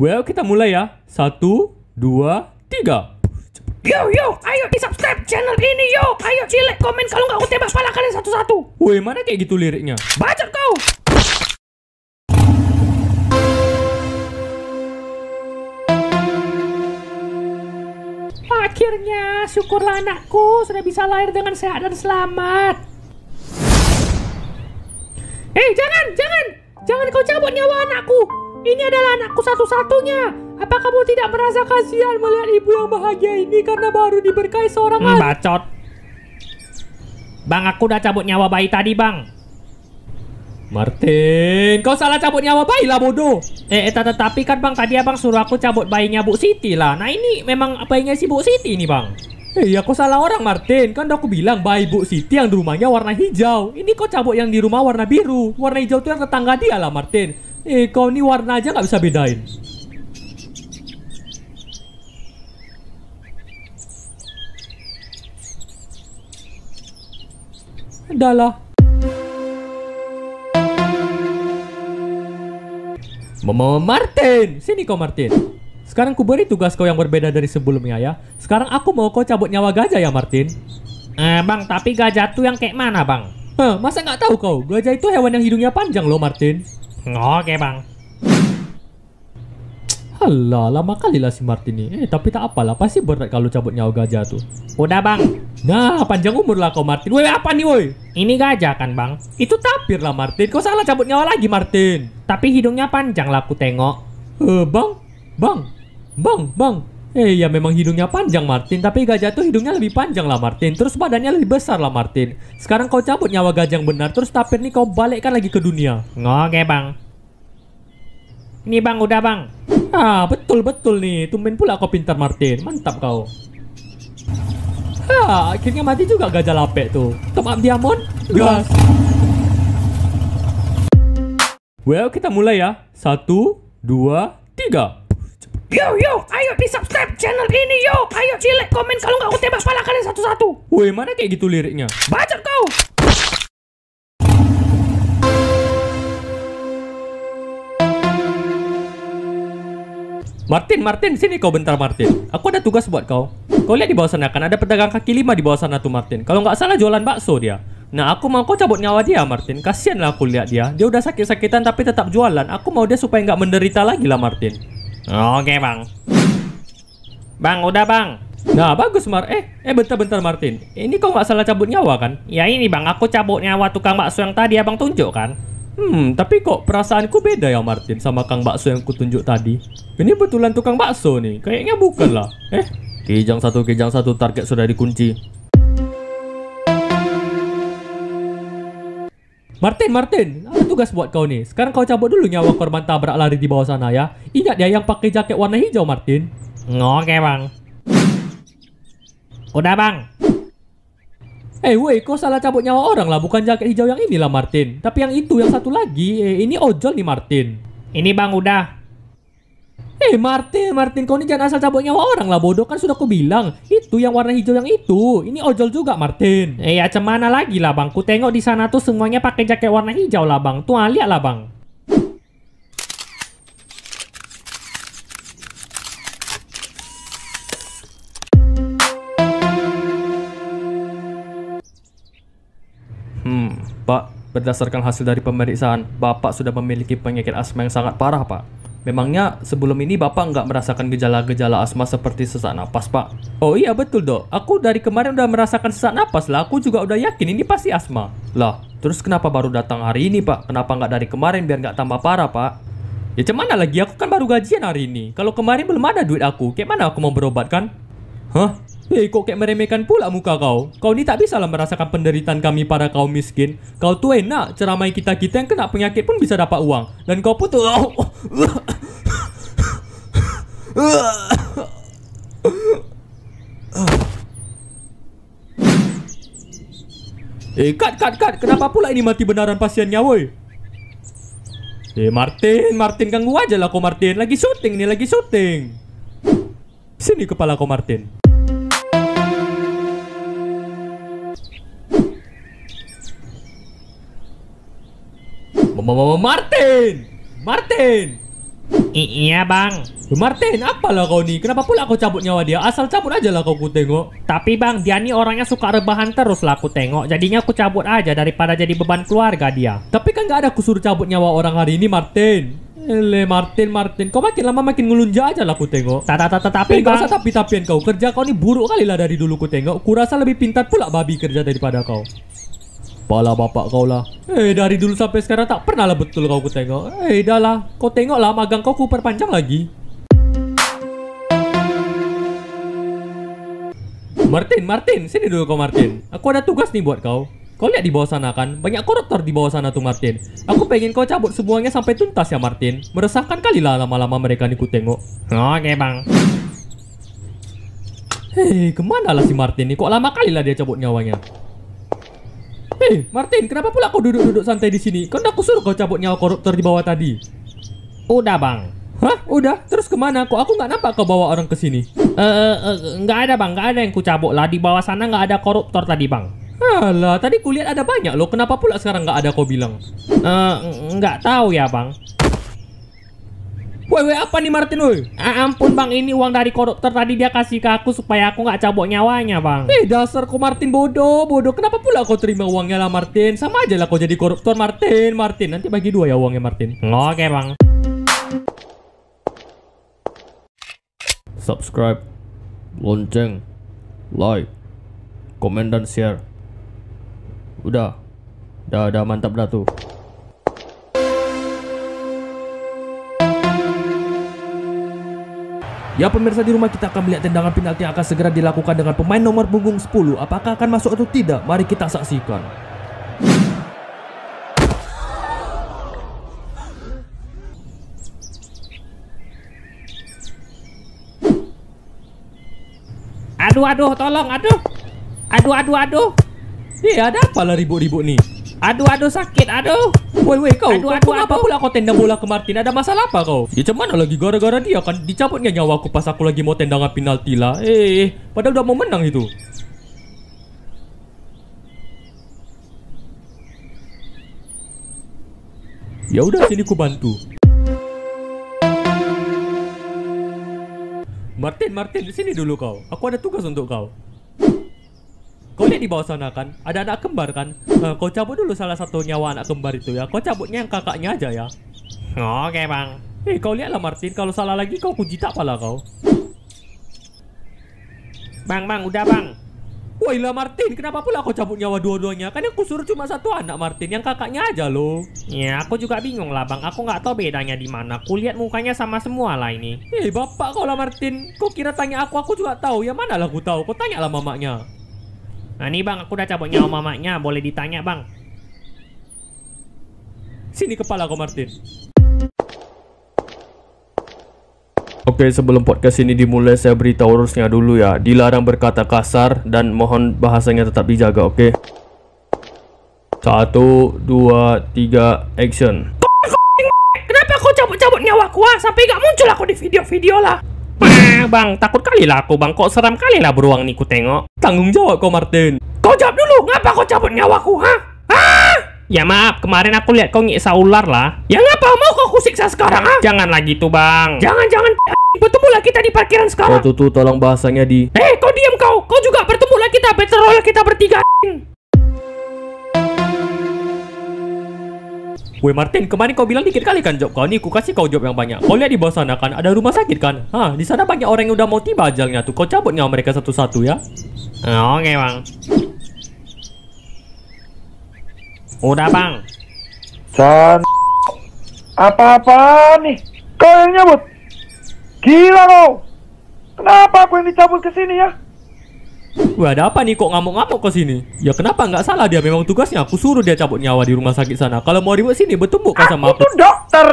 Well, kita mulai ya. Satu, dua, tiga. Yo yo, ayo di subscribe channel ini yo. Ayo cilek komen kalau nggak aku tembak pala kalian satu-satu. Woi mana kayak gitu liriknya? Bacot kau. Akhirnya, syukurlah anakku sudah bisa lahir dengan sehat dan selamat. Eh, hey, jangan, jangan, jangan kau cabut nyawa anakku. Ini adalah anakku satu-satunya. Apa kamu tidak merasa kasihan melihat ibu yang bahagia ini karena baru diberkahi seorang hmm, bacot. Bang, aku udah cabut nyawa bayi tadi, Bang. Martin, kau salah cabut nyawa bayi lah bodoh. Eh, eh tetapi kan Bang tadi Abang suruh aku cabut bayinya Bu Siti lah. Nah, ini memang bayinya si Bu Siti ini, Bang. Eh, aku iya, salah orang, Martin. Kan udah aku bilang bayi Bu Siti yang di rumahnya warna hijau. Ini kau cabut yang di rumah warna biru. Warna hijau itu yang tetangga dia lah, Martin. Eh, kau ini warna aja nggak bisa bedain. Adalah. Momo Martin, sini kau Martin. Sekarang ku beri tugas kau yang berbeda dari sebelumnya ya. Sekarang aku mau kau cabut nyawa gajah ya Martin. Eh bang, tapi gajah tuh yang kayak mana bang? Hah, masa nggak tahu kau? Gajah itu hewan yang hidungnya panjang loh Martin ngo ke bang. Alah, lama kali lah si Martin ini. Eh, tapi tak apalah, pasti berat kalau cabut nyawa gajah tuh. Udah bang. Nah, panjang umur lah kau Martin. Woi, apa nih woi? Ini gajah kan bang? Itu tapir lah Martin. Kau salah cabut nyawa lagi Martin. Tapi hidungnya panjang lah aku tengok. Eh, bang, bang, bang, bang. Eh ya memang hidungnya panjang Martin, tapi gajah tuh hidungnya lebih panjang lah Martin. Terus badannya lebih besar lah Martin. Sekarang kau cabut nyawa gajah yang benar, terus tapir nih kau balikkan lagi ke dunia. Oke bang. Ini bang, udah bang. Ah betul betul nih, tumben pula kau pintar Martin, mantap kau. Ha, ah, akhirnya mati juga gajah lapek tuh. Top up diamond, gas. Well kita mulai ya. Satu, dua, tiga. Yo yo, ayo di subscribe channel ini yo. Ayo cilek komen kalau nggak aku tembak pala kalian satu-satu. Woi mana kayak gitu liriknya? Bajet kau. Martin, Martin, sini kau bentar Martin. Aku ada tugas buat kau. Kau lihat di bawah sana kan ada pedagang kaki lima di bawah sana tuh Martin. Kalau nggak salah jualan bakso dia. Nah aku mau kau cabut nyawa dia Martin. Kasian lah aku lihat dia. Dia udah sakit-sakitan tapi tetap jualan. Aku mau dia supaya nggak menderita lagi lah Martin. Oke bang. Bang udah bang. Nah bagus Mar. Eh eh bentar-bentar Martin. Ini kok nggak salah cabut nyawa kan? Ya ini bang aku cabut nyawa tukang bakso yang tadi abang tunjuk kan. Hmm tapi kok perasaanku beda ya Martin sama kang bakso yang kutunjuk tadi. Ini betulan tukang bakso nih. Kayaknya bukan lah. Eh kijang satu kijang satu target sudah dikunci. Martin, Martin, ada tugas buat kau nih. Sekarang kau cabut dulu nyawa korban tabrak lari di bawah sana ya. Ingat ya yang pakai jaket warna hijau, Martin. Oke, Bang. Udah, Bang. Eh, hey, woi, kau salah cabut nyawa orang lah, bukan jaket hijau yang inilah Martin. Tapi yang itu, yang satu lagi, eh, ini ojol nih Martin. Ini Bang udah. Eh Martin, Martin kau ini jangan asal cabut nyawa orang lah bodoh kan sudah aku bilang. Itu yang warna hijau yang itu. Ini ojol juga Martin. Eh ya cemana lagi lah bang. Ku tengok di sana tuh semuanya pakai jaket warna hijau lah bang. Tuh lihat lah bang. Hmm, Pak, berdasarkan hasil dari pemeriksaan, Bapak sudah memiliki penyakit asma yang sangat parah, Pak. Memangnya sebelum ini Bapak nggak merasakan gejala-gejala asma seperti sesak napas, Pak? Oh iya betul, dok. Aku dari kemarin udah merasakan sesak napas lah. Aku juga udah yakin ini pasti asma. Lah, terus kenapa baru datang hari ini, Pak? Kenapa nggak dari kemarin biar nggak tambah parah, Pak? Ya cemana lagi, aku kan baru gajian hari ini. Kalau kemarin belum ada duit aku, kayak mana aku mau berobat, kan? Hah? Hei, eh, kok kayak meremehkan pula muka kau? Kau ini tak bisa lah merasakan penderitaan kami para kaum miskin. Kau tuh enak, ceramai kita-kita yang kena penyakit pun bisa dapat uang. Dan kau pun tuh... Eh, cut, cut, cut. Kenapa pula ini mati benaran pasiennya, woi? Eh, Martin, Martin ganggu aja lah kau Martin. Lagi syuting nih, lagi syuting. Sini kepala kau Martin. Mama Mama Martin, Martin. I iya bang Martin apalah kau nih Kenapa pula kau cabut nyawa dia Asal cabut aja lah kau ku tengok Tapi bang dia nih orangnya suka rebahan terus lah ku tengok Jadinya aku cabut aja daripada jadi beban keluarga dia Tapi kan gak ada kusur cabut nyawa orang hari ini Martin Ele Martin Martin kau makin lama makin ngelunjak aja lah ku tengok. Tata tata tapi enggak eh, usah tapi tapian kau kerja kau nih buruk kali lah dari dulu ku tengok. Kurasa lebih pintar pula babi kerja daripada kau. Apalah bapak kau lah. Eh, hey, dari dulu sampai sekarang tak pernah lah betul kau kutengok tengok. Eh, hey, dah lah. Kau tengok lah magang kau ku perpanjang lagi. Martin, Martin. Sini dulu kau, Martin. Aku ada tugas nih buat kau. Kau lihat di bawah sana kan? Banyak koruptor di bawah sana tuh Martin. Aku pengen kau cabut semuanya sampai tuntas ya Martin. Meresahkan kali lah lama-lama mereka nih ku tengok. Oke bang. Hei, eh, kemana lah si Martin nih? Kok lama kali lah dia cabut nyawanya? Eh, Martin, kenapa pula kau duduk-duduk santai di sini? Kau tidak kusuruh kau cabut nyawa koruptor di bawah tadi. Udah, Bang. Hah? Udah? Terus kemana? Kok aku nggak nampak kau bawa orang ke sini? Eh, eh, eh nggak ada, Bang. Nggak ada yang kucabut lah. Di bawah sana nggak ada koruptor tadi, Bang. Alah, tadi kulihat ada banyak loh. Kenapa pula sekarang nggak ada kau bilang? Eh, nggak tahu ya, Bang. Woi, apa nih Martin, woi? Ah, ampun bang, ini uang dari koruptor tadi dia kasih ke aku supaya aku nggak cabok nyawanya bang. Eh, dasar kau Martin bodoh, bodoh. Kenapa pula kau terima uangnya lah Martin? Sama aja lah kau jadi koruptor Martin, Martin. Nanti bagi dua ya uangnya Martin. Oke bang. Subscribe, lonceng, like, komen dan share. Udah, udah, udah mantap dah tuh. Ya pemirsa di rumah kita akan melihat tendangan penalti yang akan segera dilakukan dengan pemain nomor punggung 10. Apakah akan masuk atau tidak? Mari kita saksikan. Aduh, aduh, tolong, aduh. Aduh, aduh, aduh. Iya, ada apa lah ribut-ribut nih? Aduh, aduh, sakit, aduh. Woi, woi, kau, aduh, aduh, kenapa pula kau tendang bola ke Martin? Ada masalah apa kau? Ya cuman lagi gara-gara dia kan dicabut nggak nyawa aku pas aku lagi mau tendangan penalti lah. Eh, padahal udah mau menang itu. Ya udah sini ku bantu. Martin, Martin, di sini dulu kau. Aku ada tugas untuk kau. Kau di bawah sana kan? Ada anak kembar kan? Uh, kau cabut dulu salah satu nyawa anak kembar itu ya. Kau cabutnya yang kakaknya aja ya. Oke okay, bang. Eh kau lihatlah Martin. Kalau salah lagi kau tak pala kau. Bang bang udah bang. Woi lah Martin, kenapa pula kau cabut nyawa dua-duanya? Kan yang kusuruh cuma satu anak Martin, yang kakaknya aja loh. Ya, aku juga bingung lah bang. Aku nggak tahu bedanya di mana. Kulihat mukanya sama semua lah ini. Eh hey, bapak kau lah Martin, kau kira tanya aku, aku juga tahu. Ya mana lah aku tahu. Kau tanya lah mamanya. Nah nih bang, aku udah cabutnya nyawa mamanya, boleh ditanya bang. Sini kepala kau Martin. Oke, sebelum podcast ini dimulai, saya beritahu urusnya dulu ya. Dilarang berkata kasar dan mohon bahasanya tetap dijaga, oke? Satu, dua, tiga, action. Kenapa kau cabut-cabut nyawa kuah Sampai gak muncul aku di video-video lah. Ah, bang, takut kali lah aku, bang. Kok seram kali lah beruang nih ku tengok. Tanggung jawab kau, Martin. Kau jawab dulu, ngapa kau cabut nyawaku, ha? Ha? Ya maaf, kemarin aku lihat kau nyiksa ular lah. Ya ngapa mau kau kusiksa sekarang, ah? Jangan lagi tuh, bang. Jangan, jangan. Bertemulah kita di parkiran sekarang. Kau oh, tuh, tolong bahasanya di. Eh, kau diam kau. Kau juga bertemulah kita, petrol kita bertiga. Woi Martin, kemarin kau bilang dikit kali kan job kau nih, ku kasih kau job yang banyak. Kau lihat di bawah sana kan, ada rumah sakit kan? Hah, di sana banyak orang yang udah mau tiba ajalnya tuh. Kau cabut nyawa mereka satu-satu ya? Oh, Oke okay, bang. Udah bang. San. Apa-apa nih? Kau yang nyabut? Gila kau! Kenapa aku yang dicabut ke sini ya? Wah, ada apa nih kok ngamuk-ngamuk ke sini? Ya kenapa nggak salah dia memang tugasnya. Aku suruh dia cabut nyawa di rumah sakit sana. Kalau mau ribut sini bertumbuk kan sama aku. tuh dokter,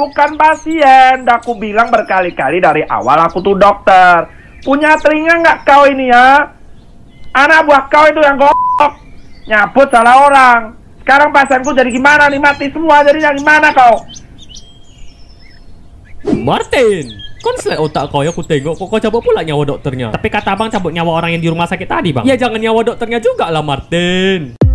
bukan pasien. Aku bilang berkali-kali dari awal aku tuh dokter. Punya telinga nggak kau ini ya? Anak buah kau itu yang goblok. Nyabut salah orang. Sekarang pasienku jadi gimana nih mati semua jadi yang gimana kau? Martin. Kan selek otak kau ya aku tengok kok kau cabut pula nyawa dokternya. Tapi kata abang cabut nyawa orang yang di rumah sakit tadi bang. Ya jangan nyawa dokternya juga lah Martin.